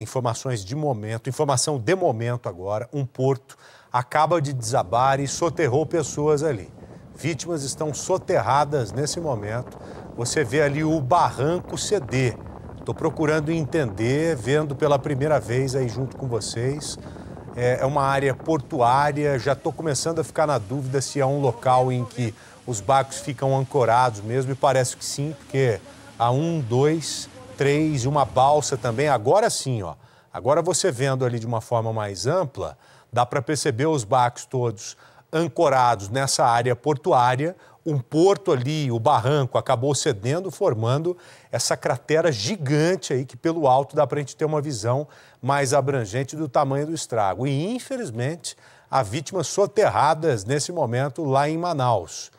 Informações de momento, informação de momento agora. Um porto acaba de desabar e soterrou pessoas ali. Vítimas estão soterradas nesse momento. Você vê ali o barranco ceder. Estou procurando entender, vendo pela primeira vez aí junto com vocês. É, é uma área portuária, já estou começando a ficar na dúvida se é um local em que os barcos ficam ancorados mesmo, e parece que sim, porque há um, dois, três, uma balsa também. Agora sim, ó. Agora você vendo ali de uma forma mais ampla, dá para perceber os barcos todos ancorados nessa área portuária, um porto ali, o barranco, acabou cedendo, formando essa cratera gigante aí, que pelo alto dá para a gente ter uma visão mais abrangente do tamanho do estrago. E, infelizmente, há vítimas soterradas nesse momento lá em Manaus.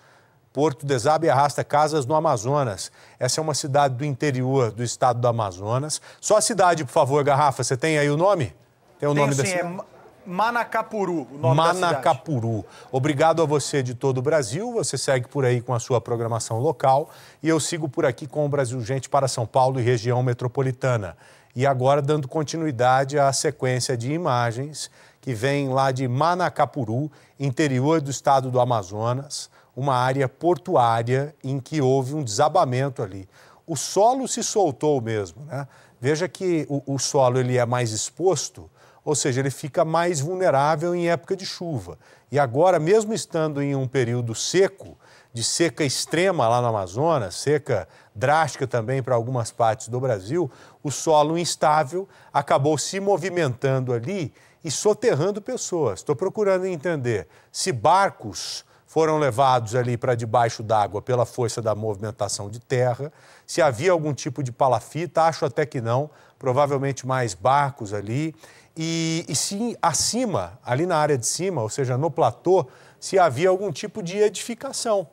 Porto desaba e arrasta casas no Amazonas. Essa é uma cidade do interior do estado do Amazonas. Só a cidade, por favor, Garrafa, você tem aí o nome? Tem o Tenho nome da é cidade? É... Manacapuru, o nome Manacapuru. Obrigado a você de todo o Brasil. Você segue por aí com a sua programação local e eu sigo por aqui com o Brasil Gente para São Paulo e região metropolitana. E agora dando continuidade à sequência de imagens que vem lá de Manacapuru, interior do estado do Amazonas, uma área portuária em que houve um desabamento ali. O solo se soltou mesmo, né? Veja que o, o solo ele é mais exposto, ou seja, ele fica mais vulnerável em época de chuva. E agora, mesmo estando em um período seco, de seca extrema lá no Amazonas, seca drástica também para algumas partes do Brasil, o solo instável acabou se movimentando ali e soterrando pessoas. Estou procurando entender se barcos foram levados ali para debaixo d'água pela força da movimentação de terra, se havia algum tipo de palafita, acho até que não, provavelmente mais barcos ali, e, e se acima, ali na área de cima, ou seja, no platô, se havia algum tipo de edificação.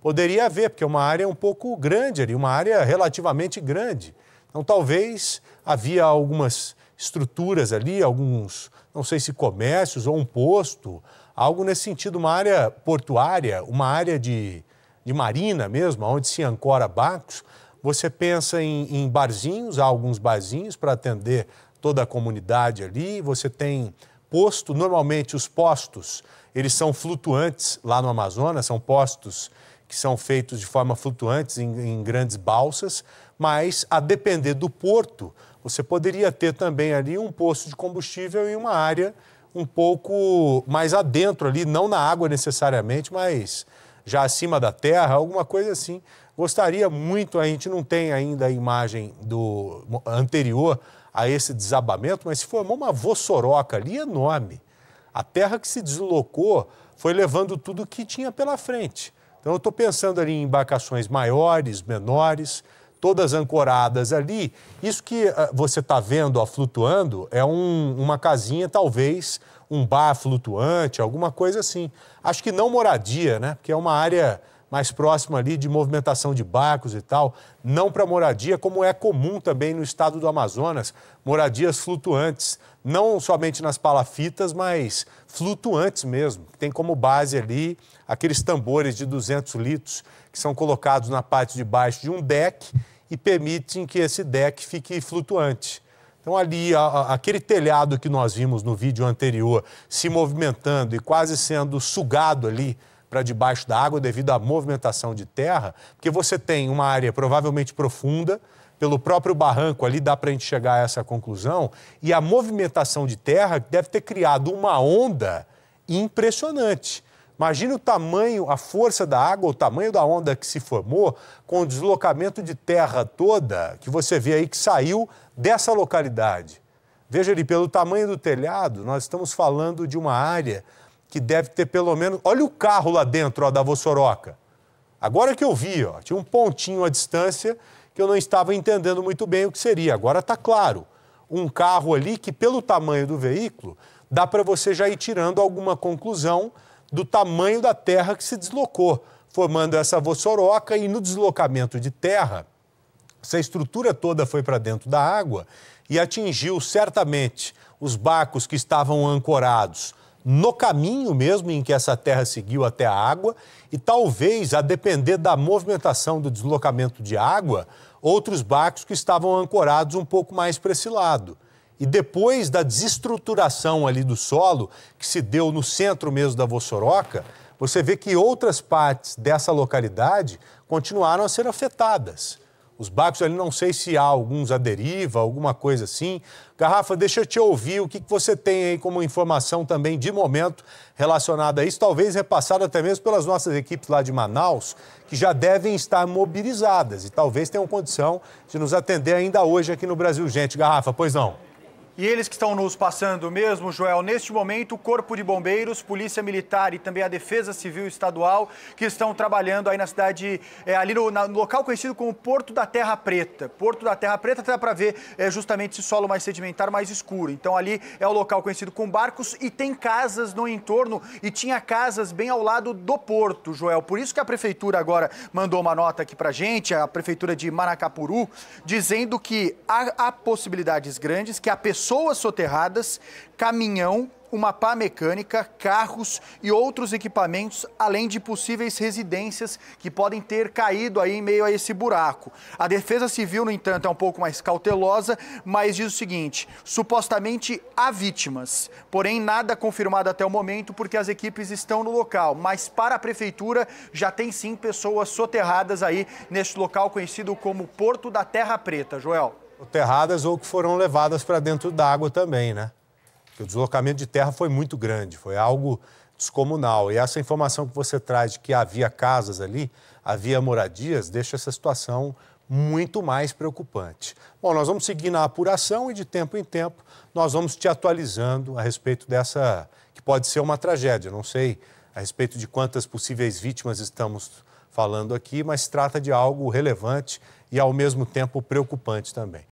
Poderia haver, porque é uma área um pouco grande ali, uma área relativamente grande. Então, talvez havia algumas estruturas ali, alguns, não sei se comércios ou um posto, algo nesse sentido, uma área portuária, uma área de, de marina mesmo, onde se ancora barcos. Você pensa em, em barzinhos, há alguns barzinhos para atender toda a comunidade ali. Você tem posto, normalmente os postos, eles são flutuantes lá no Amazonas, são postos que são feitos de forma flutuante em, em grandes balsas, mas a depender do porto, você poderia ter também ali um poço de combustível em uma área um pouco mais adentro ali, não na água necessariamente, mas já acima da terra, alguma coisa assim. Gostaria muito, a gente não tem ainda a imagem do anterior a esse desabamento, mas se formou uma vossoroca ali enorme. A terra que se deslocou foi levando tudo que tinha pela frente. Então, eu estou pensando ali em embarcações maiores, menores, todas ancoradas ali. Isso que ah, você está vendo ó, flutuando é um, uma casinha, talvez um bar flutuante, alguma coisa assim. Acho que não moradia, né? Porque é uma área mais próximo ali de movimentação de barcos e tal, não para moradia, como é comum também no estado do Amazonas, moradias flutuantes, não somente nas palafitas, mas flutuantes mesmo. Tem como base ali aqueles tambores de 200 litros que são colocados na parte de baixo de um deck e permitem que esse deck fique flutuante. Então, ali, a, a, aquele telhado que nós vimos no vídeo anterior se movimentando e quase sendo sugado ali para debaixo da água devido à movimentação de terra, porque você tem uma área provavelmente profunda, pelo próprio barranco ali dá para a gente chegar a essa conclusão, e a movimentação de terra deve ter criado uma onda impressionante. Imagina o tamanho, a força da água, o tamanho da onda que se formou com o deslocamento de terra toda que você vê aí que saiu dessa localidade. Veja ali, pelo tamanho do telhado, nós estamos falando de uma área que deve ter pelo menos. Olha o carro lá dentro ó, da Vossoroca. Agora que eu vi, ó, tinha um pontinho à distância que eu não estava entendendo muito bem o que seria. Agora está claro. Um carro ali que, pelo tamanho do veículo, dá para você já ir tirando alguma conclusão do tamanho da terra que se deslocou, formando essa vossoroca e no deslocamento de terra, essa estrutura toda foi para dentro da água e atingiu certamente os barcos que estavam ancorados, no caminho mesmo em que essa terra seguiu até a água, e talvez, a depender da movimentação do deslocamento de água, outros barcos que estavam ancorados um pouco mais para esse lado. E depois da desestruturação ali do solo, que se deu no centro mesmo da Vossoroca, você vê que outras partes dessa localidade continuaram a ser afetadas. Os barcos ali, não sei se há alguns à deriva, alguma coisa assim. Garrafa, deixa eu te ouvir o que, que você tem aí como informação também de momento relacionada a isso, talvez repassada até mesmo pelas nossas equipes lá de Manaus, que já devem estar mobilizadas e talvez tenham condição de nos atender ainda hoje aqui no Brasil Gente. Garrafa, pois não? E eles que estão nos passando mesmo, Joel, neste momento, o Corpo de Bombeiros, Polícia Militar e também a Defesa Civil Estadual, que estão trabalhando aí na cidade, é, ali no, no, local conhecido como Porto da Terra Preta. Porto da Terra Preta dá para ver é, justamente esse solo mais sedimentar, mais escuro. Então ali é o local conhecido com barcos e tem casas no entorno e tinha casas bem ao lado do porto, Joel. Por isso que a prefeitura agora mandou uma nota aqui para gente, a prefeitura de Maracapuru, dizendo que há, há possibilidades grandes que a pessoa pessoas soterradas, caminhão, uma pá mecânica, carros e outros equipamentos, além de possíveis residências que podem ter caído aí em meio a esse buraco. A Defesa Civil, no entanto, é um pouco mais cautelosa, mas diz o seguinte: supostamente há vítimas, porém nada confirmado até o momento porque as equipes estão no local. Mas para a prefeitura já tem sim pessoas soterradas aí neste local conhecido como Porto da Terra Preta, Joel soterradas ou que foram levadas para dentro da água também, né? Porque o deslocamento de terra foi muito grande, foi algo descomunal. E essa informação que você traz de que havia casas ali, havia moradias, deixa essa situação muito mais preocupante. Bom, nós vamos seguir na apuração e de tempo em tempo nós vamos te atualizando a respeito dessa que pode ser uma tragédia. Não sei a respeito de quantas possíveis vítimas estamos falando aqui, mas trata de algo relevante e ao mesmo tempo preocupante também.